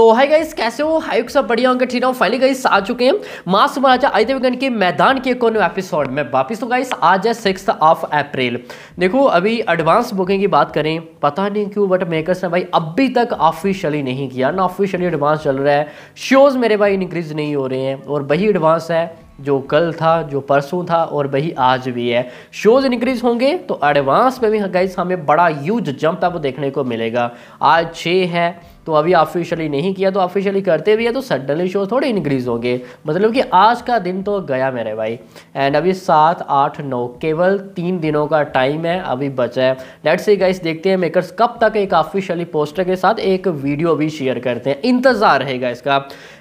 तो hi guys कैसे हो हाई सब बढ़िया होंगे ठीक हो फाइनली गाइस आ चुके हैं मास महाराजा आई देवगन के मैदान के कौन एपिसोड में वापस तो गाइस आज है सिक्स ऑफ अप्रैल देखो अभी एडवांस बुकिंग की बात करें पता नहीं क्यों बट मेकर्स ने भाई अभी तक ऑफिशियली नहीं किया ना ऑफिशियली एडवांस चल रहा है शोज़ मेरे भाई इंक्रीज नहीं हो रहे हैं और वही एडवांस है जो कल था जो परसों था और वही आज भी है शोज इंक्रीज होंगे तो एडवांस में भी गाइज हमें बड़ा यूज जंप था वो देखने को मिलेगा आज छः है तो अभी ऑफिशियली नहीं किया तो ऑफिशियली करते भी है तो सडनली शो थोड़े इंक्रीज़ होंगे मतलब कि आज का दिन तो गया मेरे भाई एंड अभी सात आठ नौ केवल तीन दिनों का टाइम है अभी बचा है लेट्स से गाइस देखते हैं मेकर्स कब तक एक ऑफिशियली पोस्टर के साथ एक वीडियो भी शेयर करते हैं इंतज़ार रहेगा इसका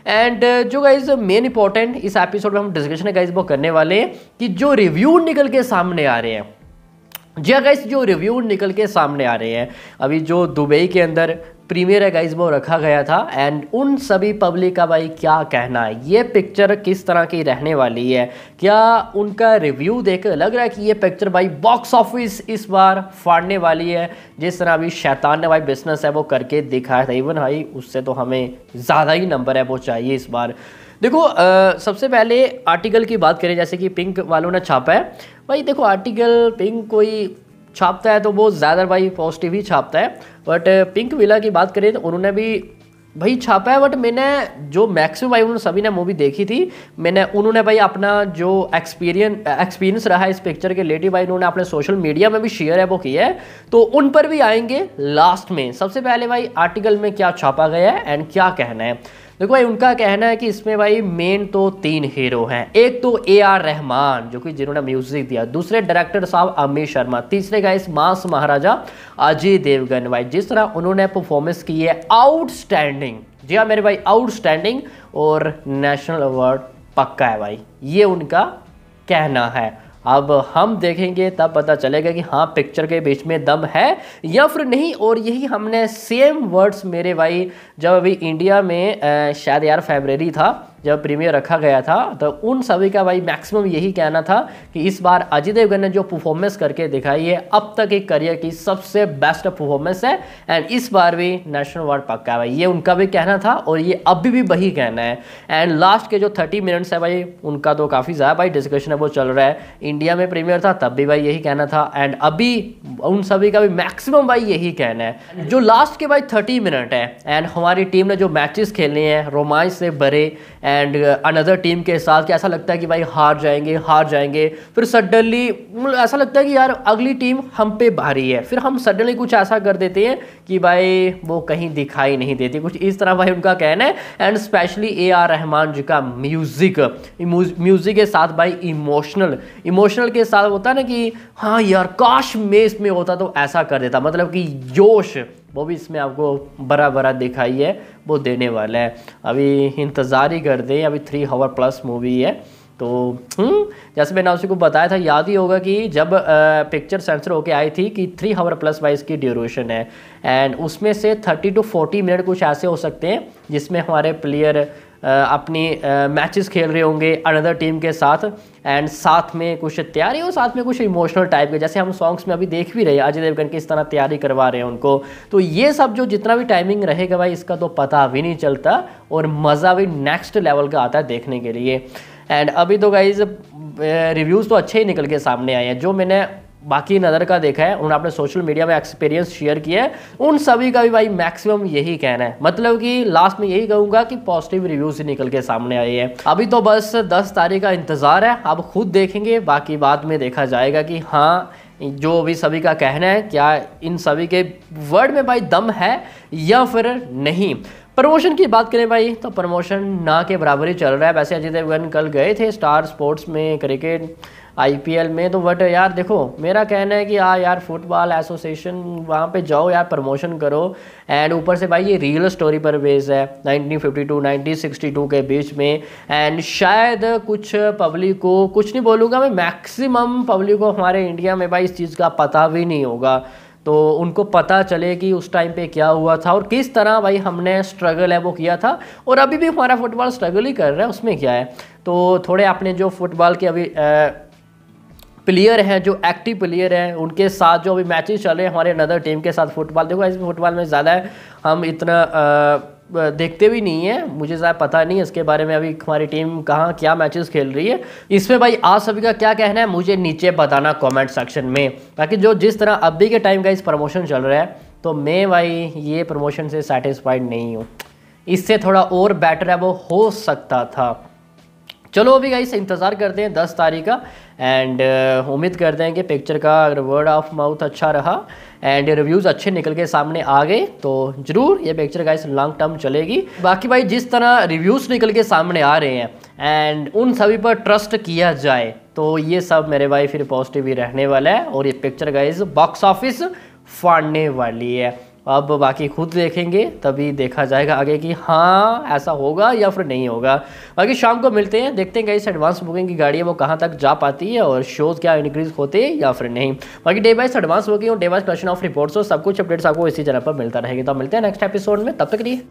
एंड जो गाइज मेन इंपॉर्टेंट इस एपिसोड में हम डिस्कस डिस्कशन है गाइस वो करने वाले हैं कि जो रिव्यू निकल के सामने आ रहे हैं जी हाँ गाइस जो रिव्यू निकल के सामने आ रहे हैं अभी जो दुबई के अंदर प्रीमियर है गाइस वो रखा गया था एंड उन सभी पब्लिक का भाई क्या कहना है ये पिक्चर किस तरह की रहने वाली है क्या उनका रिव्यू देख लग रहा है कि ये पिक्चर भाई बॉक्स ऑफिस इस बार फाड़ने वाली है जिस तरह अभी शैतान ने भाई बिजनेस है वो करके दिखाया था इवन भाई उससे तो हमें ज़्यादा ही नंबर है वो चाहिए इस बार देखो आ, सबसे पहले आर्टिकल की बात करें जैसे कि पिंक वालों ने छापा है भाई देखो आर्टिकल पिंक कोई छापता है तो वो ज़्यादा भाई पॉजिटिव ही छापता है बट पिंक विला की बात करें तो उन्होंने भी भाई छापा है बट मैंने जो मैक्सिमम भाई उन्होंने सभी ने मूवी देखी थी मैंने उन्होंने भाई अपना जो एक्सपीरियंस एक्सपीरियंस रहा है इस पिक्चर के लेटी भाई उन्होंने अपने सोशल मीडिया में भी शेयर है वो किया है तो उन पर भी आएंगे लास्ट में सबसे पहले भाई आर्टिकल में क्या छापा गया है एंड क्या कहना है देखो भाई उनका कहना है कि इसमें भाई मेन तो तीन हीरो हैं एक तो ए आर रहमान जो कि जिन्होंने म्यूजिक दिया दूसरे डायरेक्टर साहब अमित शर्मा तीसरे गाइस मास महाराजा अजय देवगन भाई जिस तरह उन्होंने परफॉर्मेंस की है आउटस्टैंडिंग जी हाँ मेरे भाई आउटस्टैंडिंग और नेशनल अवार्ड पक्का है भाई ये उनका कहना है अब हम देखेंगे तब पता चलेगा कि हाँ पिक्चर के बीच में दम है या फिर नहीं और यही हमने सेम वर्ड्स मेरे भाई जब अभी इंडिया में शायद यार फेबररी था जब प्रीमियर रखा गया था तो उन सभी का भाई मैक्सिमम यही कहना था कि इस बार अजय देवगन ने जो परफॉर्मेंस करके दिखाई है अब तक एक करियर की सबसे बेस्ट परफॉर्मेंस है एंड इस बार भी नेशनल अवार्ड पक्का है भाई ये उनका भी कहना था और ये अभी भी वही कहना है एंड लास्ट के जो थर्टी मिनट्स है भाई उनका तो काफ़ी ज़्यादा भाई डिस्कशन है वो चल रहा है इंडिया में प्रीमियर था तब भी भाई यही कहना था एंड अभी उन सभी का भी मैक्सिमम भाई यही कहना है जो लास्ट के भाई थर्टी मिनट है एंड हमारी टीम ने जो मैचेस खेले हैं रोमांच से भरे एंड अनदर टीम के साथ कि ऐसा लगता है कि भाई हार जाएंगे हार जाएंगे फिर सडनली मतलब ऐसा लगता है कि यार अगली टीम हम पे भारी है फिर हम सडनली कुछ ऐसा कर देते हैं कि भाई वो कहीं दिखाई नहीं देती कुछ इस तरह भाई उनका कहना है and specially A R Rahman ji का म्यूज़िक म्यूज़िक के साथ भाई इमोशनल इमोशनल के साथ होता है ना कि हाँ यार काश में इसमें होता तो ऐसा कर देता मतलब कि जोश वो भी इसमें आपको बड़ा बड़ा दिखाई है वो देने वाला है अभी इंतज़ार ही कर दें अभी थ्री हावर प्लस मूवी है तो हम्म, जैसे मैंने को बताया था याद ही होगा कि जब आ, पिक्चर सेंसर होके आई थी कि थ्री हावर प्लस वाइज की ड्यूरेशन है एंड उसमें से थर्टी टू फोर्टी मिनट कुछ ऐसे हो सकते हैं जिसमें हमारे प्लेयर अपनी मैचेस खेल रहे होंगे अनदर टीम के साथ एंड साथ में कुछ तैयारी और साथ में कुछ इमोशनल टाइप के जैसे हम सॉन्ग्स में अभी देख भी रहे हैं अजय देवगन की इस तरह तैयारी करवा रहे हैं उनको तो ये सब जो जितना भी टाइमिंग रहेगा भाई इसका तो पता भी नहीं चलता और मज़ा भी नेक्स्ट लेवल का आता है देखने के लिए एंड अभी तो गाइज रिव्यूज़ तो अच्छे ही निकल के सामने आए हैं जो मैंने बाकी नज़र का देखा है उन्होंने अपने सोशल मीडिया में एक्सपीरियंस शेयर किया है उन सभी का भी भाई मैक्सिमम यही कहना है मतलब कि लास्ट में यही कहूँगा कि पॉजिटिव रिव्यूज निकल के सामने आए हैं अभी तो बस दस तारीख का इंतज़ार है अब खुद देखेंगे बाकी बाद में देखा जाएगा कि हाँ जो अभी सभी का कहना है क्या इन सभी के वर्ड में भाई दम है या फिर नहीं प्रमोशन की बात करें भाई तो प्रमोशन ना के बराबर ही चल रहा है वैसे अजय देवगन कल गए थे स्टार स्पोर्ट्स में क्रिकेट आईपीएल में तो बट यार देखो मेरा कहना है कि हाँ यार फुटबॉल एसोसिएशन वहाँ पे जाओ यार प्रमोशन करो एंड ऊपर से भाई ये रियल स्टोरी पर बेस है 1952 1962 के बीच में एंड शायद कुछ पब्लिक को कुछ नहीं बोलूँगा मैं मैक्सिमम पब्लिक को हमारे इंडिया में भाई इस चीज़ का पता भी नहीं होगा तो उनको पता चले कि उस टाइम पे क्या हुआ था और किस तरह भाई हमने स्ट्रगल है वो किया था और अभी भी हमारा फुटबॉल स्ट्रगल ही कर रहा है उसमें क्या है तो थोड़े अपने जो फुटबॉल के अभी आ, प्लेयर हैं जो एक्टिव प्लेयर हैं उनके साथ जो अभी मैचेस चल रहे हैं हमारे अनदर टीम के साथ फुटबॉल देखो इस फुटबॉल में ज़्यादा है हम इतना आ, देखते भी नहीं है मुझे ज़्यादा पता नहीं है इसके बारे में अभी हमारी टीम कहाँ क्या मैचेस खेल रही है इसमें भाई आप सभी का क्या कहना है मुझे नीचे बताना कमेंट सेक्शन में ताकि जो जिस तरह अभी के टाइम का इस प्रमोशन चल रहा है तो मैं भाई ये प्रमोशन से सेटिस्फाइड नहीं हूँ इससे थोड़ा और बेटर है वो हो सकता था चलो अभी गाइस इंतज़ार करते हैं दस तारीख का एंड uh, उम्मीद करते हैं कि पिक्चर का अगर वर्ड ऑफ माउथ अच्छा रहा एंड रिव्यूज़ अच्छे निकल के सामने आ गए तो ज़रूर ये पिक्चर का लॉन्ग टर्म चलेगी बाकी भाई जिस तरह रिव्यूज़ निकल के सामने आ रहे हैं एंड उन सभी पर ट्रस्ट किया जाए तो ये सब मेरे भाई फिर पॉजिटिव ही रहने वाला है और ये पिक्चर गाइज बॉक्स ऑफिस फाड़ने वाली है अब बाकी खुद देखेंगे तभी देखा जाएगा आगे कि हाँ ऐसा होगा या फिर नहीं होगा बाकी शाम को मिलते हैं देखते हैं कहीं एडवांस बुकिंग की गाड़ी है वो कहाँ तक जा पाती है और शोज़ क्या इंक्रीज़ होते हैं या फिर नहीं बाकी डे बाइज एडवांस बुकिंग और day wise question of reports और सब कुछ अपडेट्स आपको इसी चैनल पर मिलता रहेगा तो मिलते हैं नेक्स्ट एपिसोड में तब तक लिए